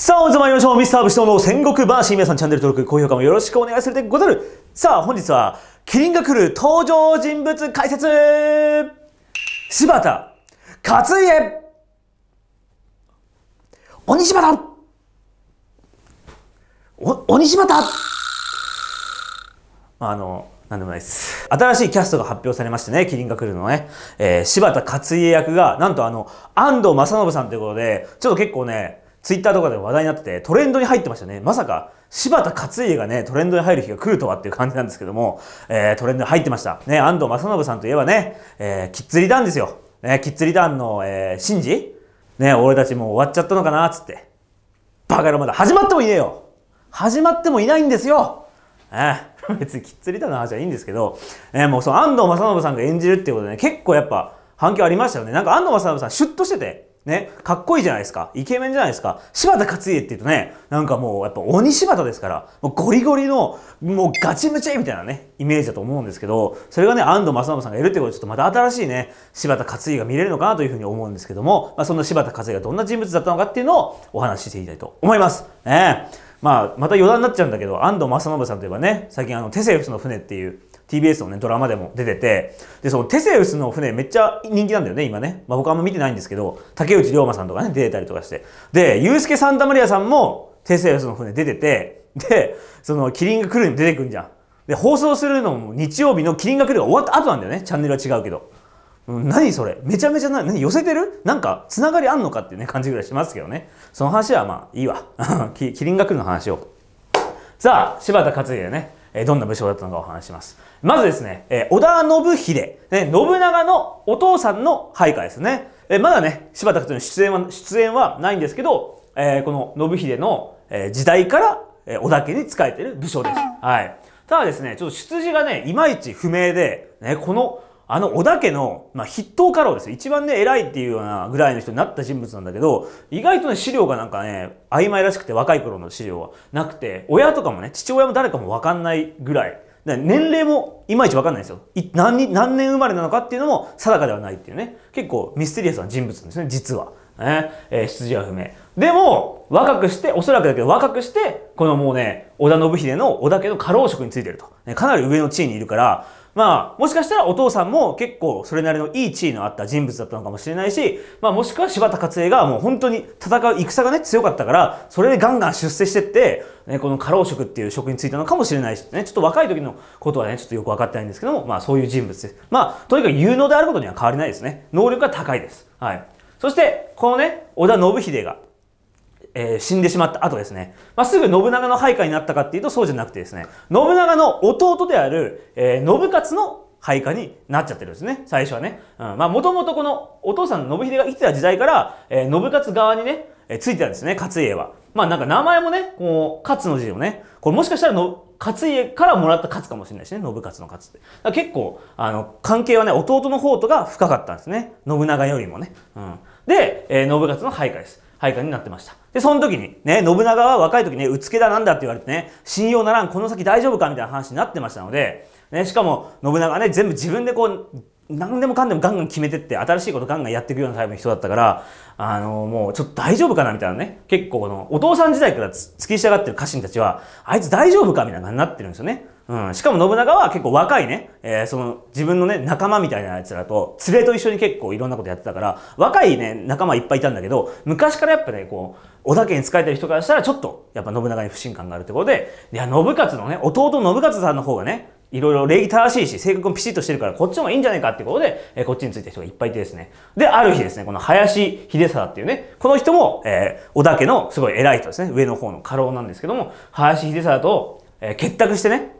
さあ、本日参りましょう。ミスターブシトの戦国バーシー。皆さん、チャンネル登録、高評価もよろしくお願いするでござる。さあ、本日は、キリンが来る登場人物解説柴田勝家鬼柴田お、鬼柴田あの、なんでもないです。新しいキャストが発表されましてね、キリンが来るのね。えー、柴田勝家役が、なんとあの、安藤正信さんということで、ちょっと結構ね、ツイッターとかでも話題になってて、トレンドに入ってましたね。まさか、柴田勝家がね、トレンドに入る日が来るとはっていう感じなんですけども、えー、トレンドに入ってました。ね、安藤正信さんといえばね、えー、きっつり団ですよ。ね、きズつりンの、えー、神事ね、俺たちもう終わっちゃったのかな、つって。バカ野郎まだ始まってもいねえよ始まってもいないんですよええ、別にきズつりだな話はいいんですけど、えもうその安藤正信さんが演じるっていうことでね、結構やっぱ反響ありましたよね。なんか安藤正信さんシュッとしてて、ね、かっこいいじゃないですか。イケメンじゃないですか。柴田勝家って言うとね、なんかもうやっぱ鬼柴田ですから、もうゴリゴリの、もうガチムチみたいなね、イメージだと思うんですけど、それがね、安藤正信さんがいるってことで、ちょっとまた新しいね、柴田勝家が見れるのかなというふうに思うんですけども、まあ、その柴田勝家がどんな人物だったのかっていうのをお話ししていきたいと思います。ねまあ、また余談になっちゃうんだけど、安藤正信さんといえばね、最近あの、テセウスの船っていう、TBS のね、ドラマでも出てて、で、そのテセウスの船めっちゃ人気なんだよね、今ね。まあ僕あんま見てないんですけど、竹内涼真さんとかね、出てたりとかして。で、ユースケ・サンタマリアさんもテセウスの船出てて、で、そのキリンが来るに出てくんじゃん。で、放送するのも日曜日のキリンが来るが終わった後なんだよね、チャンネルは違うけど。何それめちゃめちゃな、何寄せてるなんか、つながりあんのかっていうね、感じぐらいしますけどね。その話はまあ、いいわ。キリンが来るの話を。さあ、柴田勝家ね。えどんな武将だったのかお話します。まずですね、え織田信秀、ね、信長のお父さんの配下ですね。えまだね、柴田勝の出演は、出演はないんですけど、えこの信秀の、え時代から、え織田家に仕えてる武将です。はい。ただですね、ちょっと出自がね、いまいち不明で、ね、このあの織田家の、まあ、筆頭家老ですよ。一番ね、偉いっていうようなぐらいの人になった人物なんだけど、意外とね、資料がなんかね、曖昧らしくて、若い頃の資料はなくて、親とかもね、父親も誰かもわかんないぐらい。年齢もいまいちわかんないんですよ何。何年生まれなのかっていうのも定かではないっていうね。結構ミステリアスな人物なんですね、実は。ね、えー、出自は不明。でも、若くして、おそらくだけど若くして、このもうね、織田信秀の織田家の家老職についてると、ね。かなり上の地位にいるから、まあ、もしかしたらお父さんも結構それなりのいい地位のあった人物だったのかもしれないし、まあ、もしくは柴田勝家がもう本当に戦う戦がね、強かったから、それでガンガン出世してって、ね、この過労職っていう職に就いたのかもしれないし、ね、ちょっと若い時のことはね、ちょっとよく分かってないんですけども、まあ、そういう人物です。まあ、とにかく有能であることには変わりないですね。能力が高いです。はい。そして、このね、織田信秀がえー、死んでしまった後ですね、まあ、すぐ信長の配下になったかっていうとそうじゃなくてですね、信長の弟である、えー、信勝の配下になっちゃってるんですね、最初はね。うん、まあ、もともとこのお父さんの信秀が生きてた時代から、えー、信勝側にね、えー、ついてたんですね、勝家は。まあ、なんか名前もね、こう、勝の字をね、これもしかしたらの、勝家からもらった勝かもしれないしね、信勝の勝って。結構、あの、関係はね、弟の方とが深かったんですね。信長よりもね。うん。で、えー、信勝の配下です。配下になってました。で、その時に、ね、信長は若い時に、ね、うつけだなんだって言われてね、信用ならん、この先大丈夫かみたいな話になってましたので、ね、しかも信長はね、全部自分でこう、何でもかんでもガンガン決めてって新しいことガンガンやっていくようなタイプの人だったからあのもうちょっと大丈夫かなみたいなね結構このお父さん時代から突き従ってる家臣たちはあいつ大丈夫かみたいな感じになってるんですよね。うん、しかも信長は結構若いね、えー、その自分のね、仲間みたいなやつらと、連れと一緒に結構いろんなことやってたから、若いね、仲間いっぱいいたんだけど、昔からやっぱね、こう、織田家に仕えてる人からしたら、ちょっと、やっぱ信長に不信感があるってことで、いや、信勝のね、弟信勝さんの方がね、いろいろ礼儀正しいし、性格もピシッとしてるから、こっちの方がいいんじゃないかってことで、えー、こっちについた人がいっぱいいてですね。で、ある日ですね、この林秀貞っていうね、この人も、えー、織田家のすごい偉い人ですね、上の方の家老なんですけども、林秀貞と、えー、結託してね、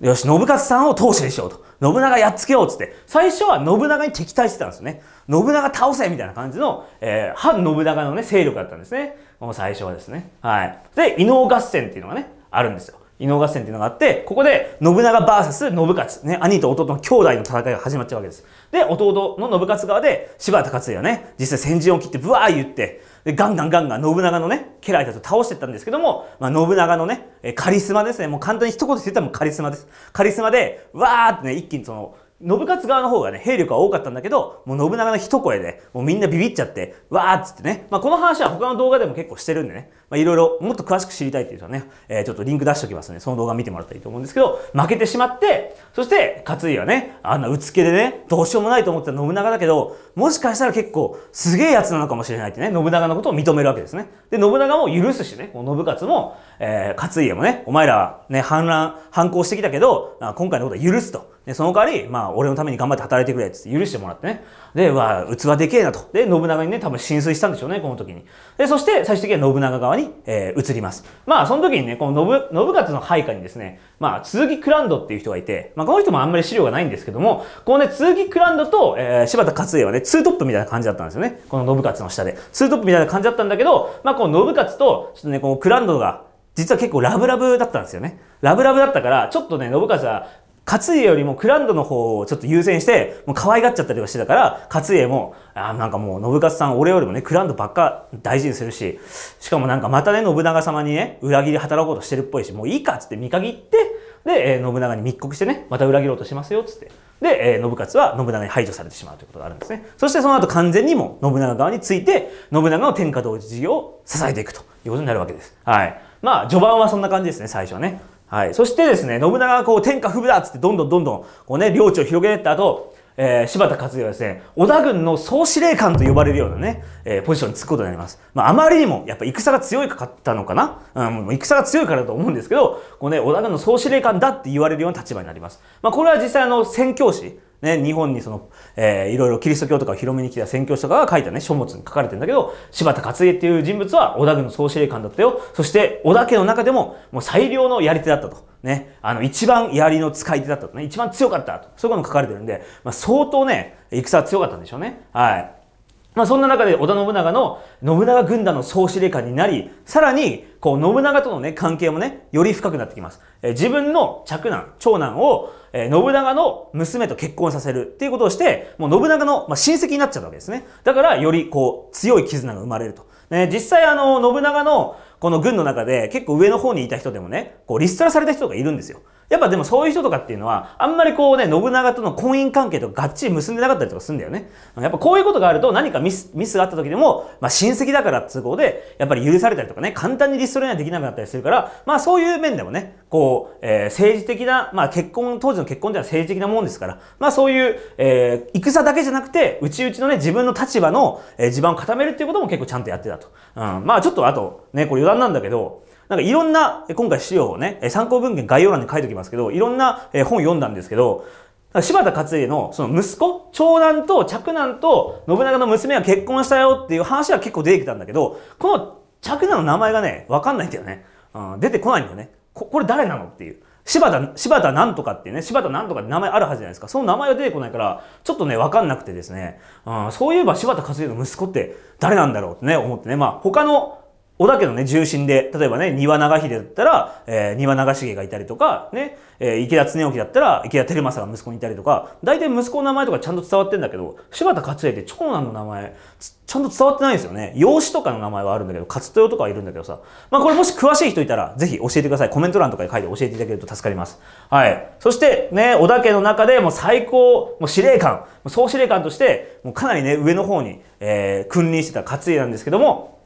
よし、信勝さんを当主にしようと。信長やっつけようっつって、最初は信長に敵対してたんですね。信長倒せみたいな感じの、えー、反信長のね、勢力だったんですね。もう最初はですね。はい。で、伊能合戦っていうのがね、あるんですよ。伊能合戦っていうのがあって、ここで信長 VS 信勝、ね、兄と弟の兄弟の戦いが始まっちゃうわけです。で、弟の信勝側で柴田勝家はね、実際先陣を切ってブワー言って、で、ガンガンガンガン信長のね、家来たちを倒してったんですけども、まあ、信長のね、カリスマですね。もう簡単に一言で言ったらもカリスマです。カリスマで、わーってね、一気にその、信勝側の方がね、兵力は多かったんだけど、もう信長の一声で、もうみんなビビっちゃって、わーっつってね。まあ、この話は他の動画でも結構してるんでね。まあ、いろいろもっと詳しく知りたいっていう人はね、えー、ちょっとリンク出しておきますね。その動画見てもらったらいいと思うんですけど、負けてしまって、そして、勝家はね、あんなうつけでね、どうしようもないと思ってた信長だけど、もしかしたら結構すげえやつなのかもしれないってね、信長のことを認めるわけですね。で、信長も許すしね、この信勝も、えー、勝家もね、お前らね、反乱、反抗してきたけど、今回のことは許すと。で、その代わり、まあ、俺のために頑張って働いてくれ、つって許してもらってね。で、わ、器でけえなと。で、信長にね、多分浸水したんでしょうね、この時に。で、そして、最終的には信長側にに、えー、移ります。まあ、その時にね、この信、信勝の配下にですね、まあ、鈴木クランドっていう人がいて、まあ、この人もあんまり資料がないんですけども、このね、鈴木クランドと、えー、柴田勝家はね、ツートップみたいな感じだったんですよね。この信勝の下で。ツートップみたいな感じだったんだけど、まあ、この信勝と、ちょっとね、このクランドが、実は結構ラブラブだったんですよね。ラブラブだったから、ちょっとね、信勝は勝家よりもクランドの方をちょっと優先して、もう可愛がっちゃったりはしてたから、勝家も、あなんかもう信勝さん俺よりもね、クランドばっか大事にするし、しかもなんかまたね、信長様にね、裏切り働こうとしてるっぽいし、もういいかっつって見限って、で、えー、信長に密告してね、また裏切ろうとしますよっつって。で、えー、信勝は信長に排除されてしまうということがあるんですね。そしてその後完全にも信長側について、信長の天下同時事業を支えていくということになるわけです。はい。まあ、序盤はそんな感じですね、最初はね。はい。そしてですね、信長がこう天下不武だっつってどんどんどんどん、こうね、領地を広げてった後、えー、柴田勝家はですね、織田軍の総司令官と呼ばれるようなね、えー、ポジションに着くことになります。まあ、あまりにも、やっぱ戦が強いかったのかなうん、戦が強いからだと思うんですけど、こうね、織田軍の総司令官だって言われるような立場になります。まあ、これは実際あの、宣教師、ね、日本にその、えー、いろいろキリスト教とかを広めに来た宣教師とかが書いたね、書物に書かれてるんだけど、柴田勝家っていう人物は織田軍の総司令官だったよ。そして、織田家の中でも、もう最良のやり手だったと。ね、あの、一番槍の使い手だったとね、一番強かったと。そういうことも書かれてるんで、まあ、相当ね、戦は強かったんでしょうね。はい。まあ、そんな中で織田信長の信長軍団の総司令官になり、さらに、こう、信長とのね、関係もね、より深くなってきます。え自分の嫡男、長男を、え信長の娘と結婚させるっていうことをして、もう信長の、まあ、親戚になっちゃうわけですね。だから、よりこう、強い絆が生まれると。ね、実際あの、信長のこの軍の中で結構上の方にいた人でもね、こうリストラされた人がいるんですよ。やっぱでもそういう人とかっていうのは、あんまりこうね、信長との婚姻関係とかがっちり結んでなかったりとかするんだよね。やっぱこういうことがあると何かミス、ミスがあった時でも、まあ親戚だから都合で、やっぱり許されたりとかね、簡単にリストラにはできなくなったりするから、まあそういう面でもね、こう、えー、政治的な、まあ結婚、当時の結婚では政治的なもんですから、まあそういう、えー、戦だけじゃなくて、内々のね、自分の立場の、えー、地盤を固めるっていうことも結構ちゃんとやってたと。うん。まあちょっとあと、ね、これ余談なんだけど、なんかいろんな、今回資料をね、参考文献概要欄に書いておきますけど、いろんな本読んだんですけど、柴田勝家のその息子、長男と嫡男と信長の娘が結婚したよっていう話は結構出てきたんだけど、この嫡男の名前がね、わかんないんだよね。うん、出てこないんだよね。これ誰なのっていう。柴田、柴田なんとかってね、柴田なんとかって名前あるはずじゃないですか。その名前が出てこないから、ちょっとね、わかんなくてですね、うん、そういえば柴田勝家の息子って誰なんだろうってね、思ってね、まあ他の織田家のね、重臣で、例えばね、庭長秀だったら、えー、庭長重がいたりとか、ね、えー、池田恒興だったら、池田輝正が息子にいたりとか、大体息子の名前とかちゃんと伝わってんだけど、柴田勝家って長男の名前、ちゃんと伝わってないんですよね。養子とかの名前はあるんだけど、勝豊とかはいるんだけどさ。まあこれもし詳しい人いたら、ぜひ教えてください。コメント欄とかに書いて教えていただけると助かります。はい。そしてね、織田家の中でもう最高、もう司令官、総司令官として、もうかなりね、上の方に、えー、君臨してた勝家なんですけども、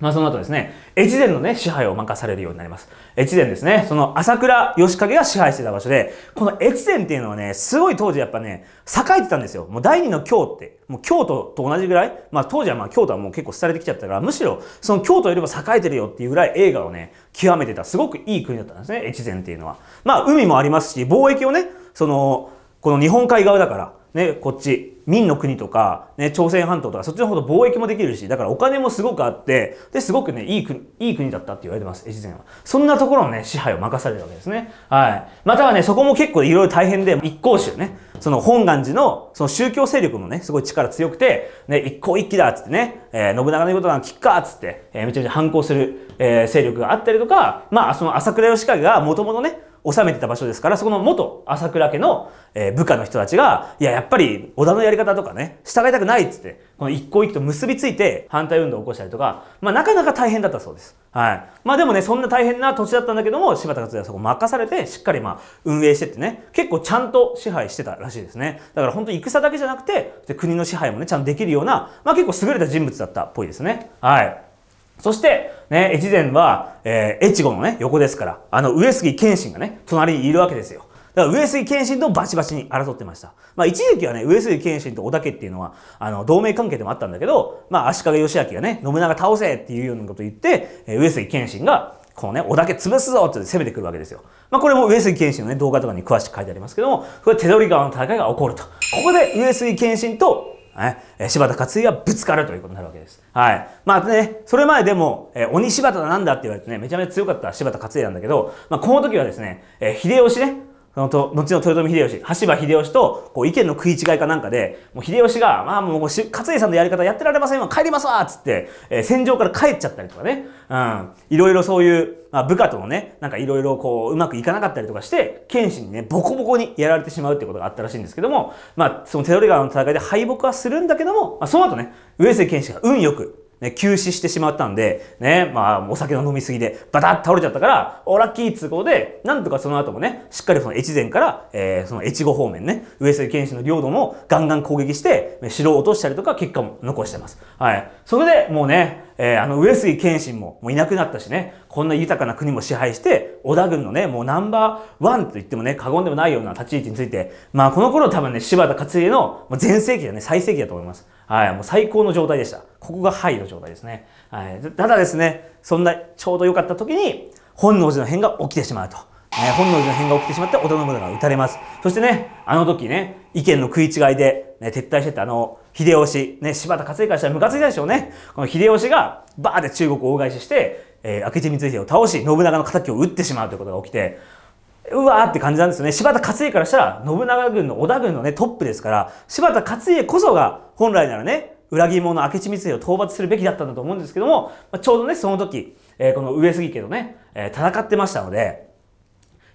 まあその後ですね、越前のね、支配を任されるようになります。越前ですね、その朝倉義景が支配してた場所で、この越前っていうのはね、すごい当時やっぱね、栄えてたんですよ。もう第二の京って、もう京都と同じぐらい、まあ当時はまあ京都はもう結構廃れてきちゃったから、むしろその京都よりも栄えてるよっていうぐらい映画をね、極めてた、すごくいい国だったんですね、越前っていうのは。まあ海もありますし、貿易をね、その、この日本海側だから、ね、こっち、民の国とか、ね、朝鮮半島とか、そっちの方と貿易もできるし、だからお金もすごくあって、で、すごくね、いい国、いい国だったって言われてます、越前は。そんなところのね、支配を任されるわけですね。はい。またはね、そこも結構いろいろ大変で、一向宗ね、その本願寺の、その宗教勢力もね、すごい力強くて、ね、一向一揆だっつってね、えー、信長の言うことなんか聞くかっつって、えー、めちゃめちゃ反抗する、えー、勢力があったりとか、まあ、その朝倉義景が元々ね、治めてた場所ですから、そこの元朝倉家の、え部下の人たちが、いや、やっぱり織田のやり方とかね、従いたくないっつって、この一向一揆と結びついて反対運動を起こしたりとか、まあなかなか大変だったそうです。はい。まあでもね、そんな大変な土地だったんだけども、柴田勝家はそこ任されて、しっかりまあ運営してってね、結構ちゃんと支配してたらしいですね。だから本当に戦だけじゃなくて、国の支配もね、ちゃんとできるような、まあ結構優れた人物だったっぽいですね。はい。そして、ね、越前は、えー、越後のね、横ですから、あの、上杉謙信がね、隣にいるわけですよ。だから上杉謙信とバチバチに争ってました。まあ一時期はね、上杉謙信と織田家っていうのは、あの、同盟関係でもあったんだけど、まあ足利義明がね、信長倒せっていうようなこと言って、えー、上杉謙信が、こうね、織田家潰すぞって攻めてくるわけですよ。まあこれも上杉謙信のね、動画とかに詳しく書いてありますけども、これ手取り川の戦いが起こると。ここで上杉謙信とえ柴田勝家はぶつかるということになるわけです。はい。まあね、それ前でも、え鬼柴田なんだって言われてね、めちゃめちゃ強かった柴田勝家なんだけど、まあこの時はですね、え秀吉ね、そのと、後の豊臣秀吉、羽柴秀吉と、こう、意見の食い違いかなんかで、もう秀吉が、まあもう、勝家さんのやり方やってられませんわ、帰りますわっつって、えー、戦場から帰っちゃったりとかね、うん、いろいろそういう、まあ、部下とのね、なんかいろいろこう、うまくいかなかったりとかして、剣士にね、ボコボコにやられてしまうってことがあったらしいんですけども、まあ、その手取川の戦いで敗北はするんだけども、まあ、その後ね、上杉剣士が運よく、ね、休止してしまったんで、ね、まあ、お酒の飲みすぎで、バタッと倒れちゃったから、おラッキーっつうことで、なんとかその後もね、しっかりその越前から、えー、その越後方面ね、上杉謙信の領土もガンガン攻撃して、城を落としたりとか、結果も残してます。はい。それで、もうね、えー、あの、上杉謙信も、もういなくなったしね、こんな豊かな国も支配して、織田軍のね、もうナンバーワンと言ってもね、過言でもないような立ち位置について、まあ、この頃多分ね、柴田勝家の全盛期だね、最盛期だと思います。はい、もう最高の状態でした。ここがハイの状態ですね。はい、ただですね、そんなちょうど良かった時に、本能寺の変が起きてしまうと。ね、本能寺の変が起きてしまって織田信長が撃たれます。そしてね、あの時ね、意見の食い違いで、ね、撤退してたあの、秀吉、ね、柴田勝家からしたらムカついたでしょうね。この秀吉がバーで中国を大返しして、えー、明智光秀を倒し、信長の仇を撃ってしまうということが起きて、うわーって感じなんですよね。柴田勝家からしたら、信長軍の織田軍のね、トップですから、柴田勝家こそが、本来ならね、裏切り者明智光秀を討伐するべきだったんだと思うんですけども、まあ、ちょうどね、その時、えー、この上杉家とね、えー、戦ってましたので、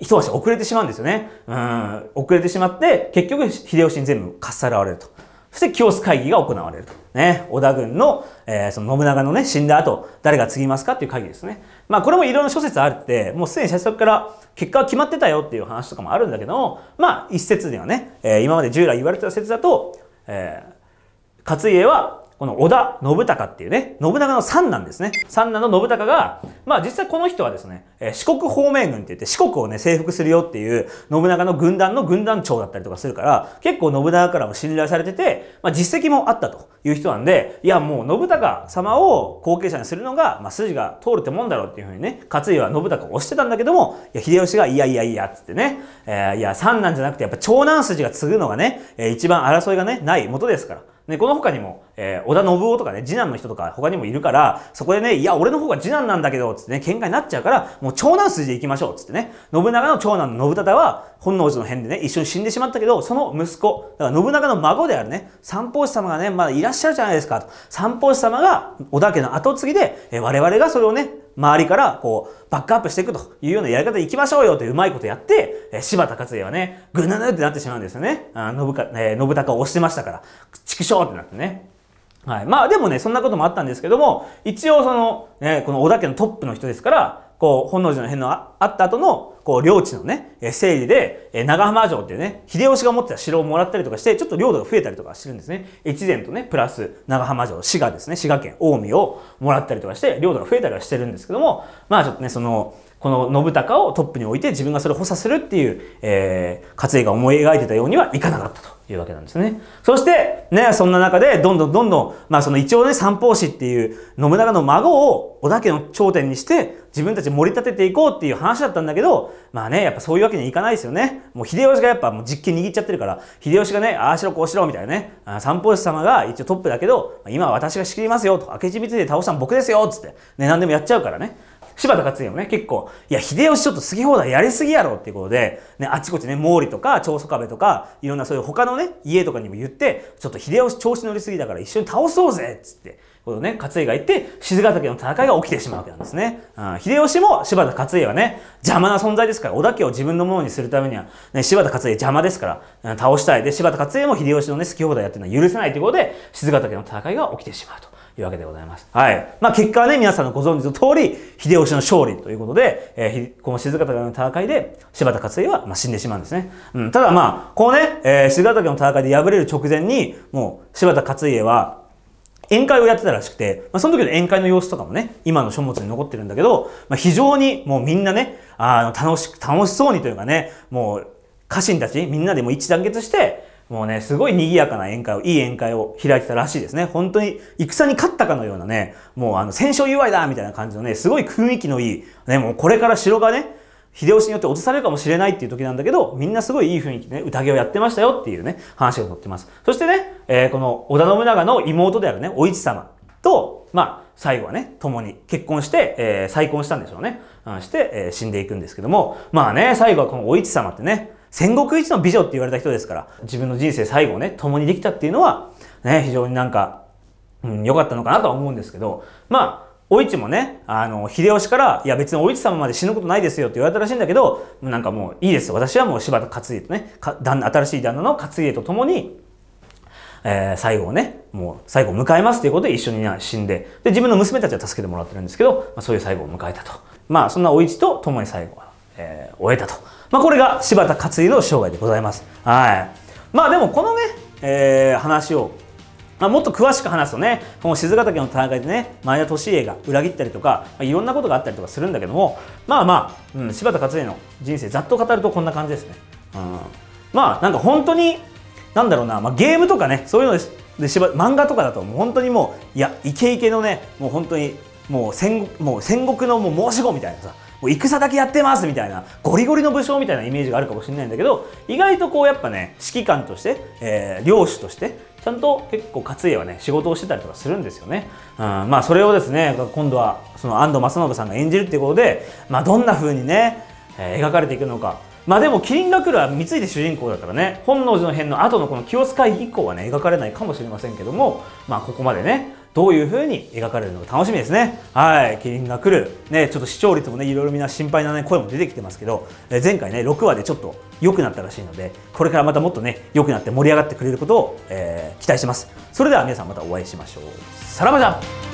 一足遅れてしまうんですよね。うん、遅れてしまって、結局、秀吉に全部かっさらわれると。そして清須会議が行われると。ね、織田軍の、えー、その信長のね、死んだ後、誰が継ぎますかっていう会議ですね。まあこれもいろいろ諸説あって、もうすでに最初から結果は決まってたよっていう話とかもあるんだけども、まあ一説ではね、えー、今まで従来言われてた説だと、えー、勝家はこの織田信孝っていうね、信長の三男ですね。三男の信孝が、まあ実際この人はですね、四国方面軍って言って四国をね、征服するよっていう信長の軍団の軍団長だったりとかするから、結構信長からも信頼されてて、まあ実績もあったという人なんで、いやもう信孝様を後継者にするのが、まあ筋が通るってもんだろうっていうふうにね、勝家は信孝を推してたんだけども、いや秀吉がいやいやいやっつってね、えー、いや三男じゃなくてやっぱ長男筋が継ぐのがね、一番争いがね、ないもとですから。で、この他にも、えー、織田信夫とかね、次男の人とか他にもいるから、そこでね、いや、俺の方が次男なんだけど、つってね、喧嘩になっちゃうから、もう長男筋で行きましょう、つってね。信長の長男の信忠は、本能寺の変でね、一緒に死んでしまったけど、その息子、だから信長の孫であるね、三法師様がね、まだいらっしゃるじゃないですか、と。三法師様が、織田家の後継ぎで、えー、我々がそれをね、周りからこう、バックアップしていくというようなやり方でいきましょうよってうまいことやって、えー、柴田勝家はね、ぐぬぬってなってしまうんですよね。あ信か、えー、信孝を押してましたから、畜生ってなってね。はい。まあでもね、そんなこともあったんですけども、一応その、ね、この織田家のトップの人ですから、こう、本能寺の変のあった後の、こう、領地のね、整理で、長浜城っていうね、秀吉が持ってた城をもらったりとかして、ちょっと領土が増えたりとかしてるんですね。越前とね、プラス長浜城、滋賀ですね、滋賀県、近江をもらったりとかして、領土が増えたりはしてるんですけども、まあちょっとね、その、この信孝をトップに置いて自分がそれを補佐するっていう、えー、勝家が思い描いてたようにはいかなかったというわけなんですね。そして、ね、そんな中で、どんどんどんどん、まあその一応ね、三法師っていう信長の孫を織田家の頂点にして、自分たち盛り立てていこうっていう話だったんだけど、まあね、やっぱそういうわけにはいかないですよね。もう秀吉がやっぱもう実権握っちゃってるから、秀吉がね、ああしろこうしろみたいなね、あ三法師様が一応トップだけど、今は私が仕切りますよと、明智光秀倒したの僕ですよっつって、ね、何でもやっちゃうからね。柴田勝家もね、結構、いや、秀吉ちょっと好き放題やりすぎやろっていうことで、ね、あちこちね、毛利とか、長宗我部とか、いろんなそういう他のね、家とかにも言って、ちょっと秀吉調子乗りすぎだから一緒に倒そうぜっつって、ことね、勝家が言って、静ヶ岳の戦いが起きてしまうわけなんですね。うん、秀吉も柴田勝家はね、邪魔な存在ですから、織田家を自分のものにするためには、ね、柴田勝家邪魔ですから、倒したい。で、柴田勝家も秀吉のね、好き放題やってるのは許せないということで、静ヶ岳の戦いが起きてしまうと。いうわけでございます。はい。まあ、結果はね、皆さんのご存知の通り、秀吉の勝利ということで、えー、この静ヶ岳の戦いで、柴田勝家は、まあ、死んでしまうんですね。うん。ただまあ、こうね、えー、静ヶ岳の戦いで敗れる直前に、もう、柴田勝家は、宴会をやってたらしくて、まあ、その時の宴会の様子とかもね、今の書物に残ってるんだけど、まあ、非常にもうみんなね、あの、楽し、楽しそうにというかね、もう、家臣たちみんなでも一致団結して、もうね、すごい賑やかな宴会を、いい宴会を開いてたらしいですね。本当に、戦に勝ったかのようなね、もうあの、戦勝祝いだみたいな感じのね、すごい雰囲気のいい、ね、もうこれから城がね、秀吉によって落とされるかもしれないっていう時なんだけど、みんなすごいいい雰囲気でね、宴をやってましたよっていうね、話が載ってます。そしてね、えー、この織田信長の妹であるね、お市様と、まあ、最後はね、共に結婚して、えー、再婚したんでしょうね。して、えー、死んでいくんですけども、まあね、最後はこのお市様ってね、戦国一の美女って言われた人ですから、自分の人生最後をね、共にできたっていうのは、ね、非常になんか、うん、良かったのかなとは思うんですけど、まあ、お市もね、あの、秀吉から、いや別にお市様まで死ぬことないですよって言われたらしいんだけど、なんかもういいです。私はもう柴田勝家とね、新しい旦那の勝家と共に、えー、最後をね、もう最後を迎えますということで一緒に死んで、で、自分の娘たちは助けてもらってるんですけど、まあ、そういう最後を迎えたと。まあ、そんなお市と共に最後はえー、終えたと。まあ、これが柴田勝家の生涯でございます。はい。まあでもこのね、えー、話をまあ、もっと詳しく話すとね、この静ヶ岳の戦いでね、前田利家が裏切ったりとか、まあ、いろんなことがあったりとかするんだけども、まあまあ、うん、柴田勝家の人生、ざっと語るとこんな感じですね。うん、まあ、なんか本当に、なんだろうな、まあ、ゲームとかね、そういうので、で漫画とかだと、もう本当にもう、いや、イケイケのね、もう本当に、もう戦もう戦国のもう申し子みたいなさ、もう戦だけやってますみたいな、ゴリゴリの武将みたいなイメージがあるかもしれないんだけど、意外とこうやっぱね、指揮官として、えー、領主として、ちゃんと結構勝家はね、仕事をしてたりとかするんですよね。うん、まあそれをですね、今度はその安藤正信さんが演じるっていうことで、まあどんな風にね、えー、描かれていくのか、まあでも、麒麟が来るは三井で主人公だからね、本能寺の変の後のこの清須会以降はね、描かれないかもしれませんけども、まあここまでね、どういう風に描かれるのか楽しみですね。はい、キリンが来る、ね、ちょっと視聴率もね、いろいろみんな心配な、ね、声も出てきてますけど、え前回ね、6話でちょっと良くなったらしいので、これからまたもっとね、良くなって盛り上がってくれることを、えー、期待してます。それでは皆さんまたお会いしましょう。さらばじゃん